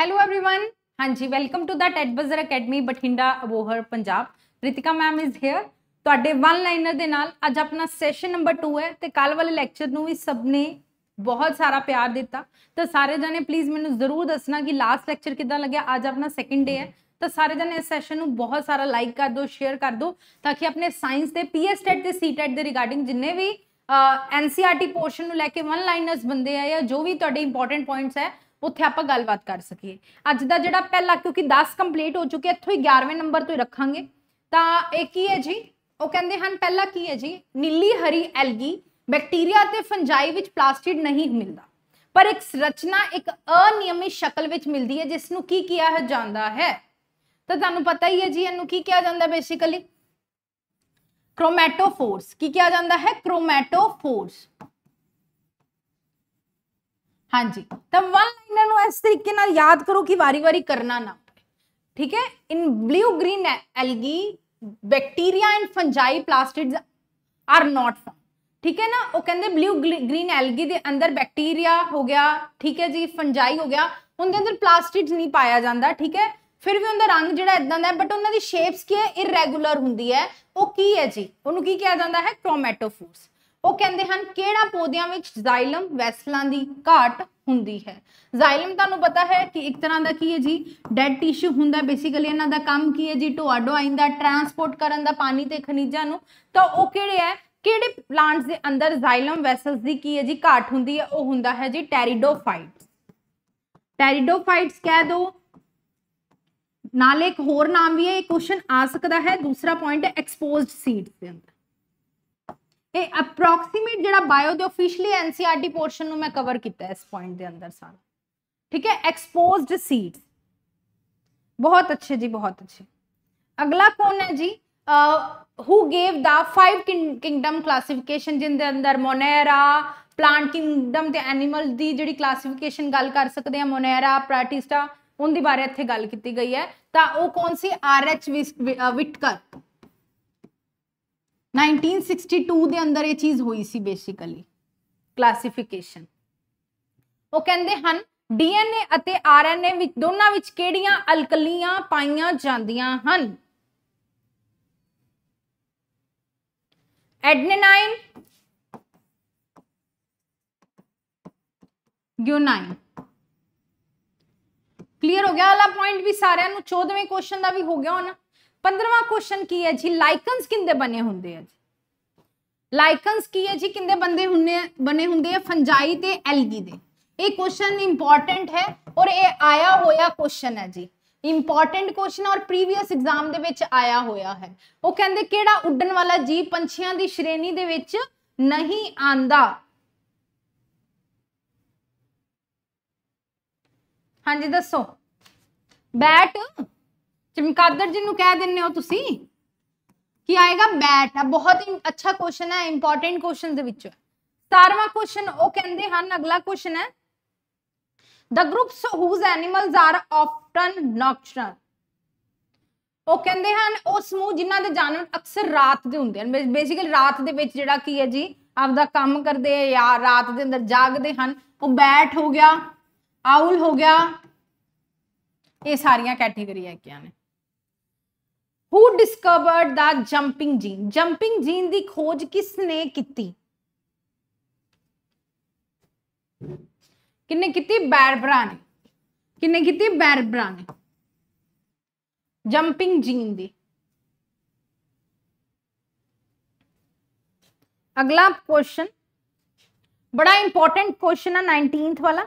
hello everyone ਹਾਂਜੀ welcome to the TET buzzer academy Bathinda Abohar Punjab Ritika ma'am is here ਤੁਹਾਡੇ one liner ਦੇ ਨਾਲ ਅੱਜ ਆਪਣਾ ਸੈਸ਼ਨ ਨੰਬਰ 2 ਹੈ ਤੇ ਕੱਲ ਵਾਲੇ ਲੈਕਚਰ ਨੂੰ ਵੀ ਸਭ ਨੇ ਬਹੁਤ ਸਾਰਾ ਪਿਆਰ ਦਿੱਤਾ ਤਾਂ ਸਾਰੇ ਜਣੇ ਪਲੀਜ਼ ਮੈਨੂੰ ਜ਼ਰੂਰ ਦੱਸਣਾ ਕਿ ਲਾਸਟ ਲੈਕਚਰ ਕਿਦਾਂ ਲੱਗਿਆ ਅੱਜ ਆਪਣਾ ਸੈਕਿੰਡ ਡੇ ਹੈ ਤਾਂ ਸਾਰੇ ਜਣੇ ਇਸ ਸੈਸ਼ਨ ਨੂੰ ਬਹੁਤ ਸਾਰਾ ਲਾਈਕ ਕਰ ਦਿਓ ਸ਼ੇਅਰ ਕਰ ਦਿਓ ਤਾਂ ਕਿ ਆਪਣੇ ਸਾਇੰਸ ਦੇ ਪੀਐਸ ਟੈਟ ਤੇ ਸੀਟੈਟ ਦੇ ਰਿਗਾਰਡਿੰਗ ਜਿੰਨੇ ਵੀ ਐਨਸੀਆਰਟੀ ਪੋਰਸ਼ਨ e ਨੂੰ ਲੈ ਕੇ ਵਨ ਲਾਈਨਰਸ ਬੰਦੇ ਆ ਜਾਂ ਜੋ ਵੀ ਤੁਹਾਡੇ ਇੰਪੋਰਟੈਂਟ ਪੁਆਇੰਟਸ ਹੈ ਉੱਥੇ ਆਪਾਂ ਗੱਲਬਾਤ ਕਰ ਸਕੀਏ ਅੱਜ ਦਾ ਜਿਹੜਾ ਪਹਿਲਾ ਕਿਉਂਕਿ 10 ਕੰਪਲੀਟ ਹੋ ਚੁੱਕੇ ਇੱਥੋਂ ਹੀ 11ਵੇਂ ਨੰਬਰ ਤੋਂ ਹੀ ਰੱਖਾਂਗੇ ਤਾਂ ਇਹ ਕੀ ਹੈ ਜੀ ਉਹ ਕਹਿੰਦੇ ਹਨ ਪਹਿਲਾ ਕੀ ਹੈ ਜੀ ਨੀਲੀ ਹਰੀ ਐਲਗੀ ਬੈਕਟੀਰੀਆ ਤੇ ਫੰਜਾਈ ਵਿੱਚ ਪਲਾਸਟਿਡ ਨਹੀਂ ਮਿਲਦਾ ਪਰ ਇੱਕ ਰਚਨਾ ਇੱਕ ਅਨਿਯਮਿਤ ਸ਼ਕਲ ਵਿੱਚ ਮਿਲਦੀ ਹੈ ਜਿਸ ਨੂੰ ਕੀ ਕਿਹਾ ਜਾਂਦਾ ਹੈ ਤਾਂ ਤੁਹਾਨੂੰ ਪਤਾ ਹੀ ਹੈ ਜੀ ਇਹਨੂੰ ਕੀ ਕਿਹਾ ਜਾਂਦਾ ਬੇਸਿਕਲੀ ਕ੍ਰੋਮੈਟੋਫੋਰਸ ਕੀ ਕਿਹਾ ਜਾਂਦਾ ਹੈ ਕ੍ਰੋਮੈਟੋਫੋਰਸ ਹਾਂਜੀ ਤਾਂ ਵਨ ਲਾਈਨਰ ਨੂੰ ਇਸ ਤਰੀਕੇ ਨਾਲ ਯਾਦ ਕਰੋ ਕਿ ਵਾਰੀ-ਵਾਰੀ ਕਰਨਾ ਨਾ ਠੀਕ ਹੈ in blue green algae bacteria and fungi plastids are not found ਠੀਕ ਹੈ ਨਾ ਉਹ ਕਹਿੰਦੇ ਬਲੂ ਗ੍ਰੀਨ ਐਲਗੀ ਦੇ ਅੰਦਰ ਬੈਕਟੀਰੀਆ ਹੋ ਗਿਆ ਠੀਕ ਹੈ ਜੀ ਫੰਜਾਈ ਹੋ ਗਿਆ ਉਹਦੇ ਅੰਦਰ ਪਲਾਸਟਿਡਸ ਨਹੀਂ ਪਾਇਆ ਜਾਂਦਾ ਠੀਕ ਹੈ ਫਿਰ ਵੀ ਉਹਦਾ ਰੰਗ ਜਿਹੜਾ ਇਦਾਂ ਦਾ ਹੈ ਬਟ ਉਹਨਾਂ ਦੀ ਸ਼ੇਪਸ ਕੀ ਹੈ ਇਰੈਗੂਲਰ ਹੁੰਦੀ ਹੈ ਉਹ ਕੀ ਹੈ ਜੀ ਉਹਨੂੰ ਕੀ ਕਿਹਾ ਜਾਂਦਾ ਹੈ ਕ੍ਰੋਮੈਟੋਫੋਰਸ ਉਹ ਕਹਿੰਦੇ ਹਨ ਕਿਹੜਾ ਪੌਦਿਆਂ ਵਿੱਚ ਜ਼ਾਈਲਮ ਵੈਸਲਾਂ ਦੀ ਘਾਟ ਹੁੰਦੀ ਹੈ ਜ਼ਾਈਲਮ ਤੁਹਾਨੂੰ ਪਤਾ ਹੈ ਕਿ ਇੱਕ ਤਰ੍ਹਾਂ ਦਾ ਕੀ ਹੈ ਜੀ ਡੈਡ ਟਿਸ਼ੂ ਹੁੰਦਾ ਬੇਸਿਕਲੀ ਇਹਨਾਂ ਦਾ ਕੰਮ ਕੀ ਹੈ ਜੀ ਢੋਆ ਢੋਆਈ ਦਾ ਟਰਾਂਸਪੋਰਟ ਕਰਨ ਦਾ ਪਾਣੀ ਤੇ ਖਣਿਜਾਂ ਨੂੰ ਤਾਂ ਉਹ ਕਿਹੜੇ ਹੈ ਕਿਹੜੇ ਪਲਾਂਟਸ ਦੇ ਅੰਦਰ ਜ਼ਾਈਲਮ ਵੈਸਲਸ ਦੀ ਕੀ ਹੈ ਜੀ ਘਾਟ ਹੁੰਦੀ ਹੈ ਉਹ ਹੁੰਦਾ ਹੈ ਜੀ ਟੈਰੀਡੋਫਾਈਟਸ ਟੈਰੀਡੋਫਾਈਟਸ ਕਹਿ ਦੋ ਨਾਲੇ ਇੱਕ ਹੋਰ ਨਾਮ ਵੀ ਹੈ ਇਹ ਕੁਐਸਚਨ ਆ ਸਕਦਾ ਹੈ ਦੂਸਰਾ ਪੁਆਇੰਟ ਐਕਸਪੋਜ਼ਡ ਸੀਡਸ ਦੇ ਅੰਦਰ ਤੇ ਅਪਰੋਕਸੀਮੇਟ ਜਿਹੜਾ ਬਾਇਓ ਦੇ ਆਫੀਸ਼ੀਅਲੀ ਐਨਸੀਆਰਟੀ ਪੋਰਸ਼ਨ ਨੂੰ ਮੈਂ ਕਵਰ ਕੀਤਾ ਇਸ ਪੁਆਇੰਟ ਦੇ ਅੰਦਰ ਸਾਰਾ ਠੀਕ ਹੈ ਐਕਸਪੋਜ਼ਡ ਸੀਡਸ ਬਹੁਤ ਅੱਛੇ ਜੀ ਬਹੁਤ ਅੱਛੇ ਅਗਲਾ ਕੌਣ ਹੈ ਜੀ who gave the five kingdom classification ਜਿੰਦੇ ਅੰਦਰ ਮੋਨੇਰਾ ਪਲਾਂਟ ਕਿੰਗਡਮ ਤੇ ਐਨੀਮਲ ਦੀ ਜਿਹੜੀ ਕਲਾਸੀਫਿਕੇਸ਼ਨ ਗੱਲ ਕਰ ਸਕਦੇ ਆ ਮੋਨੇਰਾ ਪ੍ਰਾਟਿਸਟਾ ਉਹਦੇ ਬਾਰੇ ਇੱਥੇ ਗੱਲ ਕੀਤੀ ਗਈ ਹੈ ਤਾਂ ਉਹ ਕੌਣ ਸੀ ਆਰ ਐਚ ਵਿਟਕਰ 1962 ਦੇ ਅੰਦਰ ਇਹ ਚੀਜ਼ ਹੋਈ ਸੀ ਬੇਸਿਕਲੀ ਕਲਾਸੀਫਿਕੇਸ਼ਨ ਉਹ ਕਹਿੰਦੇ ਹਨ ਡੀਐਨਏ ਅਤੇ ਆਰਐਨਏ ਵਿੱਚ ਦੋਨਾਂ ਵਿੱਚ ਕਿਹੜੀਆਂ ਅਲਕਲੀਆਂ ਪਾਈਆਂ ਜਾਂਦੀਆਂ ਹਨ ਐਡਨੇਨਾਈਨ ਗਿਓਨਾਈਨ ਕਲੀਅਰ ਹੋ ਗਿਆ ਵਾਲਾ ਪੁਆਇੰਟ ਵੀ ਸਾਰਿਆਂ ਨੂੰ 14ਵੇਂ ਕੁਐਸਚਨ ਦਾ ਵੀ ਹੋ ਗਿਆ ਹੋਣਾ 15ਵਾਂ ਕੁਐਸਚਨ ਕੀ ਹੈ ਜੀ ਲਾਈਕਨਸ ਕਿੰਦੇ ਬਣੇ ਹੁੰਦੇ ਆ ਜੀ ਲਾਈਕਨਸ ਕੀ ਹੈ ਜੀ ਕਿੰਦੇ ਬੰਦੇ ਹੁੰਨੇ ਬਣੇ ਹੁੰਦੇ ਆ ਫੰਜਾਈ ਤੇ ਐਲਗੀ ਦੇ ਇਹ ਕੁਐਸਚਨ ਇੰਪੋਰਟੈਂਟ ਹੈ ਔਰ ਇਹ ਆਇਆ ਹੋਇਆ ਕੁਐਸਚਨ ਹੈ ਜੀ ਇੰਪੋਰਟੈਂਟ ਕੁਐਸਚਨ ਔਰ ਪ੍ਰੀਵੀਅਸ ਐਗਜ਼ਾਮ ਦੇ ਵਿੱਚ ਆਇਆ ਹੋਇਆ ਹੈ ਉਹ ਕਹਿੰਦੇ ਕਿਹੜਾ ਉੱਡਣ ਵਾਲਾ ਜੀਵ ਪੰਛੀਆਂ ਦੀ ਸ਼੍ਰੇਣੀ ਦੇ ਵਿੱਚ ਨਹੀਂ ਆਂਦਾ ਹਾਂਜੀ ਦੱਸੋ ਬੈਟ ਚਮਕਾਦਰ ਨੂੰ ਕਹਿ ਦਿੰਨੇ ਹੋ ਤੁਸੀਂ ਕੀ ਆਏਗਾ ਬੈਟ ਆ ਬਹੁਤ ਹੀ ਅੱਛਾ ਕੁਐਸਚਨ ਹੈ ਇੰਪੋਰਟੈਂਟ ਕੁਐਸਚਨ ਦੇ ਵਿੱਚ 17ਵਾਂ ਕੁਐਸਚਨ ਉਹ ਕਹਿੰਦੇ ਹਨ ਅਗਲਾ ਕੁਐਸਚਨ ਹੈ the groups whose animals are often nocturnal ਉਹ ਕਹਿੰਦੇ ਹਨ ਉਹ ਸਮੂਹ ਜਿਨ੍ਹਾਂ ਦੇ ਜਾਨਵਰ ਅਕਸਰ ਰਾਤ ਦੇ ਹੁੰਦੇ ਹਨ ਬੇਸਿਕਲੀ ਰਾਤ ਦੇ ਵਿੱਚ ਜਿਹੜਾ ਕੀ ਹੈ ਜੀ ਆਪਦਾ ਕੰਮ ਕਰਦੇ ਆ ਜਾਂ ਰਾਤ ਦੇ ਅੰਦਰ ਜਾਗਦੇ ਹਨ ਉਹ ਬੈਟ ਹੋ ਗਿਆ ਆਊਲ ਹੋ ਗਿਆ ਇਹ ਸਾਰੀਆਂ ਕੈਟਾਗਰੀਆਂ ਕਿਆਂ ਨੇ who discovered the jumping gene jumping gene ਦੀ ਖੋਜ ਕਿਸ ਨੇ ਕੀਤੀ ਕਿੰਨੇ ਕੀਤੀ ਬੈਰਬਰਾ ਨੇ ਕਿੰਨੇ ਕੀਤੀ ਬੈਰਬਰਾ ਨੇ ਜੰਪਿੰਗ ਜੀਨ ਦੀ ਅਗਲਾ ਕੁਐਸਚਨ ਬੜਾ ਇੰਪੋਰਟੈਂਟ ਕੁਐਸਚਨ ਹੈ 19th ਵਾਲਾ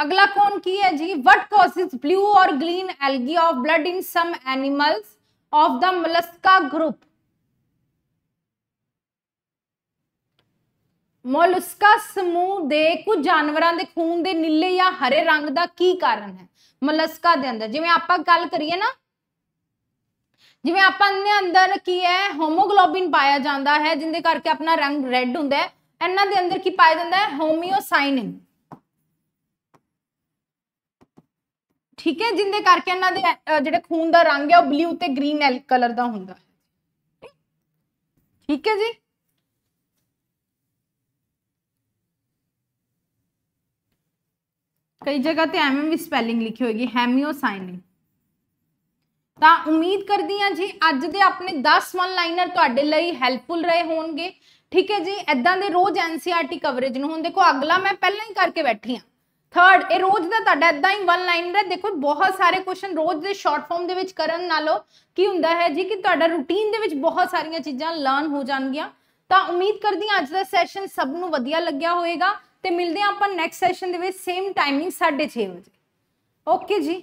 अगला कौन की है जी व्हाट कॉजेज ब्लू और green algae of blood in some animals of the Mollusca group Mollusca ਸਮੂਹ ਦੇ ਕੁਝ ਜਾਨਵਰਾਂ ਦੇ ਖੂਨ ਦੇ ਨੀਲੇ ਜਾਂ ਹਰੇ ਰੰਗ ਦਾ ਕੀ ਕਾਰਨ ਹੈ ਮੋਲਸਕਾ ਦੇ ਅੰਦਰ ਜਿਵੇਂ ਆਪਾਂ ਗੱਲ ਕਰੀਏ ਨਾ ਜਿਵੇਂ ਆਪਾਂ ਦੇ ਅੰਦਰ ਕੀ ਹੈ ਹੋਮੋਗਲੋਬਿਨ ਪਾਇਆ ਜਾਂਦਾ ਹੈ ਜਿੰਦੇ ਕਰਕੇ ਆਪਣਾ ਰੰਗ ਰੈੱਡ ਹੁੰਦਾ ਹੈ ਇਹਨਾਂ ਦੇ ਅੰਦਰ ਕੀ ਪਾਇਆ ਜਾਂਦਾ ਹੈ ਹੋਮਿਓਸਾਇਨਿਨ ਠੀਕ ਹੈ ਜਿੰਦੇ ਕਰਕੇ ਇਹਨਾਂ ਦੇ ਜਿਹੜੇ ਖੂਨ ਦਾ ਰੰਗ ਹੈ ਉਹ ਬਲੂ ਤੇ ਗ੍ਰੀਨ ਕਲਰ ਦਾ ਹੁੰਦਾ ਹੈ ਠੀਕ ਹੈ ਜੀ ਕਈ ਜਗ੍ਹਾ ਤੇ ਐਮ ਐਮ ਵੀ ਸਪੈਲਿੰਗ ਲਿਖੀ ਹੋਏਗੀ ਹੈਮਿਓਸਾਇਨਿਨ ਤਾਂ ਉਮੀਦ ਕਰਦੀ ਹਾਂ ਜੀ ਅੱਜ ਦੇ ਆਪਣੇ 10 ਵਨ ਲਾਈਨਰ ਤੁਹਾਡੇ ਲਈ ਹੈਲਪਫੁਲ ਰਹੇ ਹੋਣਗੇ ਠੀਕ ਹੈ ਜੀ ਐਦਾਂ ਦੇ ਰੋਜ਼ ਐਨਸੀਆਰਟੀ ਕਵਰੇਜ e ਨੂੰ ਹੁਣ ਦੇਖੋ ਅਗਲਾ ਮੈਂ ਪਹਿਲਾਂ ਹੀ ਕਰਕੇ ਬੈਠੀ ਹਾਂ ਥਰਡ ਇਹ ਰੋਜ਼ ਦਾ ਤੁਹਾਡਾ ਇਦਾਂ ਹੀ ਵਨ ਲਾਈਨਰ ਦੇਖੋ ਬਹੁਤ ਸਾਰੇ ਕੁਐਸਚਨ ਰੋਜ਼ ਦੇ ਸ਼ਾਰਟ ਫਾਰਮ ਦੇ ਵਿੱਚ ਕਰਨ ਨਾਲੋਂ ਕੀ ਹੁੰਦਾ ਹੈ ਜੀ ਕਿ ਤੁਹਾਡਾ ਰੁਟੀਨ ਦੇ ਵਿੱਚ ਬਹੁਤ ਸਾਰੀਆਂ ਚੀਜ਼ਾਂ ਲਰਨ ਹੋ ਜਾਣਗੀਆਂ ਤਾਂ ਉਮੀਦ ਕਰਦੀ ਹਾਂ ਅੱਜ ਦਾ ਸੈਸ਼ਨ ਸਭ ਨੂੰ ਵਧੀਆ ਲੱਗਿਆ ਹੋਵੇਗਾ ਤੇ ਮਿਲਦੇ ਆਪਾਂ ਨੈਕਸਟ ਸੈਸ਼ਨ ਦੇ ਵਿੱਚ ਸੇਮ ਟਾਈਮਿੰਗ 6:30 ਵਜੇ ਓਕੇ ਜੀ